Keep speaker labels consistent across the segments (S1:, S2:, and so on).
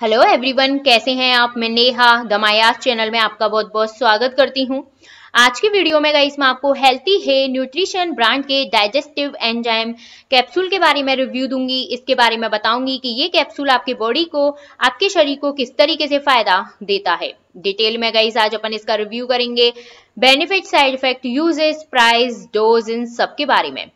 S1: hello everyone कैसे हैं आप मैं नेहा दमायास चैनल में आपका बहुत बहुत स्वागत करती हूं आज की वीडियो में गई इसमें आपको हेल्थी है न्यूट्रिशन ब्रांड के डाइजेस्टिव एंजाइम कैप्सूल के बारे में रिव्यू दूंगी इसके बारे में बताऊंगी कि ये कैप्सूल आपके बॉडी को आपके शरीर को किस तरीके से फायदा देता है डिटेल में गई आज अपन इसका रिव्यू करेंगे benefit side effect uses price dose इन सब के बारे में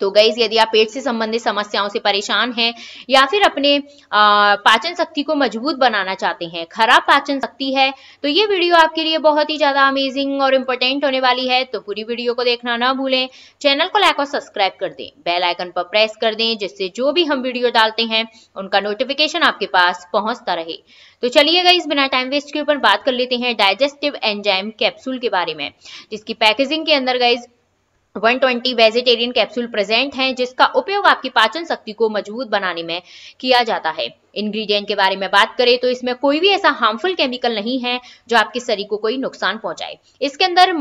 S1: तो गईज यदि आप पेट से संबंधित समस्याओं से परेशान हैं या फिर अपने आ, पाचन शक्ति को मजबूत बनाना चाहते हैं खराब पाचन शक्ति है तो ये वीडियो आपके लिए बहुत ही ज़्यादा अमेजिंग और इम्पोर्टेंट होने वाली है तो पूरी वीडियो को देखना ना भूलें चैनल को लाइक और सब्सक्राइब कर दें बेल आइकन पर प्रेस कर दें जिससे जो भी हम वीडियो डालते हैं उनका नोटिफिकेशन आपके पास पहुंचता रहे तो चलिए गईज बिना टाइम वेस्ट के ऊपर बात कर लेते हैं डाइजेस्टिव एंजाइम कैप्सूल के बारे में जिसकी पैकेजिंग के अंदर गई 120 वेजिटेरियन कैप्सूल प्रेजेंट हैं जिसका उपयोग आपकी पाचन शक्ति को मजबूत बनाने में किया जाता है इंग्रेडिएंट के बारे में बात करें तो इसमें कोई भी ऐसा हार्मफुल केमिकल नहीं है जो आपके शरीर को कोई नुकसान पहुंचाए इसके अंदर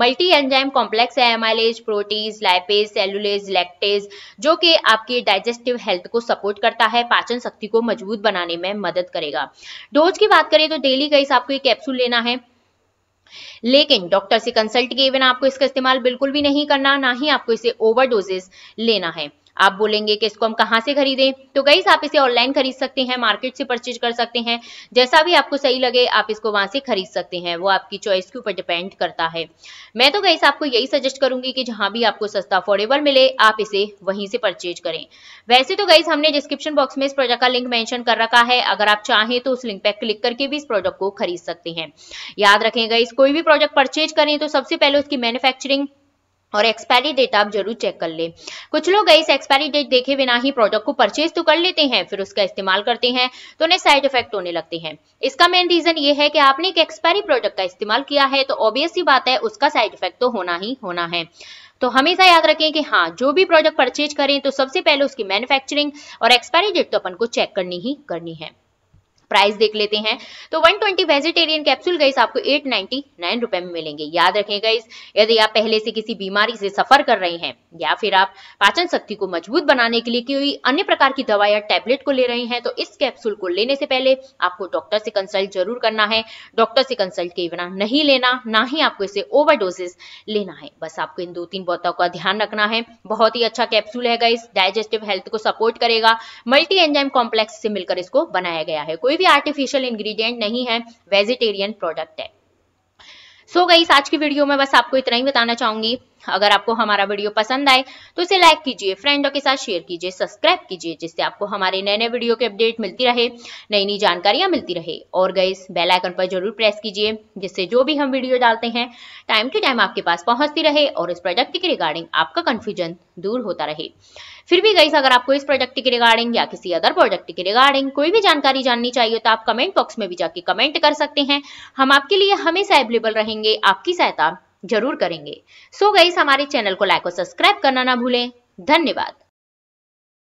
S1: मल्टी एंजाइम कॉम्प्लेक्स है amylase protease lipase cellulase lactase जो कि आपके डाइजेस्टिव हेल्थ को सपोर्ट करता है पाचन शक्ति को मजबूत बनाने में मदद करेगा डोज की बात करें तो डेली का आपको ये कैप्सूल लेना है लेकिन डॉक्टर से कंसल्ट किए बिना आपको इसका इस्तेमाल बिल्कुल भी नहीं करना ना ही आपको इसे ओवर लेना है आप बोलेंगे कि इसको हम कहाँ से खरीदें तो गई आप इसे ऑनलाइन खरीद सकते हैं मार्केट से परचेज कर सकते हैं जैसा भी आपको सही लगे आप इसको वहां से खरीद सकते हैं वो आपकी चॉइस के ऊपर डिपेंड करता है मैं तो गई आपको यही सजेस्ट करूंगी कि जहां भी आपको सस्ता अफोर्डेबल मिले आप इसे वहीं से परचेज करें वैसे तो गई हमने डिस्क्रिप्शन बॉक्स में इस प्रोडक्ट का लिंक मैंशन कर रखा है अगर आप चाहें तो उस लिंक पर क्लिक करके भी इस प्रोडक्ट को खरीद सकते हैं याद रखें गई कोई भी प्रोडक्ट परचेज करें तो सबसे पहले उसकी मैन्युफैक्चरिंग और एक्सपायरी डेट आप जरूर चेक कर ले कुछ लोग इस एक्सपायरी डेट देखे बिना ही प्रोडक्ट को परचेज तो कर लेते हैं फिर उसका इस्तेमाल करते हैं तो उन्हें साइड इफेक्ट होने लगते हैं इसका मेन रीजन ये है कि आपने एक एक्सपायरी प्रोडक्ट का इस्तेमाल किया है तो ऑब्वियस ही बात है उसका साइड इफेक्ट तो होना ही होना है तो हमेशा याद रखें कि हाँ जो भी प्रोडक्ट परचेज करें तो सबसे पहले उसकी मैन्युफैक्चरिंग और एक्सपायरी डेट तो अपन को चेक करनी ही करनी है प्राइस देख लेते हैं तो 120 वेजिटेरियन कैप्सूल गाइस आपको 899 रुपए में मिलेंगे याद रखें गाइस यदि आप पहले से किसी बीमारी से सफर कर रहे हैं या फिर आप पाचन शक्ति को मजबूत बनाने के लिए कोई अन्य प्रकार की दवा या टैबलेट को ले रहे हैं तो इस कैप्सूल को लेने से पहले आपको डॉक्टर से कंसल्ट जरूर करना है डॉक्टर से कंसल्ट के बिना नहीं लेना ना ही आपको इसे डोजेस लेना है बस आपको इन दो तीन बातों का ध्यान रखना है बहुत ही अच्छा कैप्सूल है गाइस डाइजेस्टिव हेल्थ को सपोर्ट करेगा मल्टी एंजाइम कॉम्प्लेक्स से मिलकर इसको बनाया गया है कोई भी आर्टिफिशियल इंग्रेडिएंट नहीं है वेजिटेरियन प्रोडक्ट है सो so गई आज की वीडियो में बस आपको इतना ही बताना चाहूंगी अगर आपको हमारा वीडियो पसंद आए तो इसे लाइक कीजिए फ्रेंडों के साथ शेयर कीजिए सब्सक्राइब कीजिए जिससे आपको हमारे नए नए वीडियो के अपडेट मिलती रहे नई नई जानकारियां मिलती रहे और गई बेल आइकन पर जरूर प्रेस कीजिए जिससे जो भी हम वीडियो डालते हैं टाइम टू टाइम आपके पास पहुंचती रहे और इस प्रोडक्ट के रिगार्डिंग आपका कन्फ्यूजन दूर होता रहे फिर भी गई अगर आपको इस प्रोजेक्ट के रिगार्डिंग या किसी अदर प्रोजेक्ट के रिगार्डिंग कोई भी जानकारी जाननी चाहिए तो आप कमेंट बॉक्स में भी जाके कमेंट कर सकते हैं हम आपके लिए हमेशा अवेलेबल रहेंगे आपकी सहायता जरूर करेंगे सो so गई हमारे चैनल को लाइक और सब्सक्राइब करना ना भूलें धन्यवाद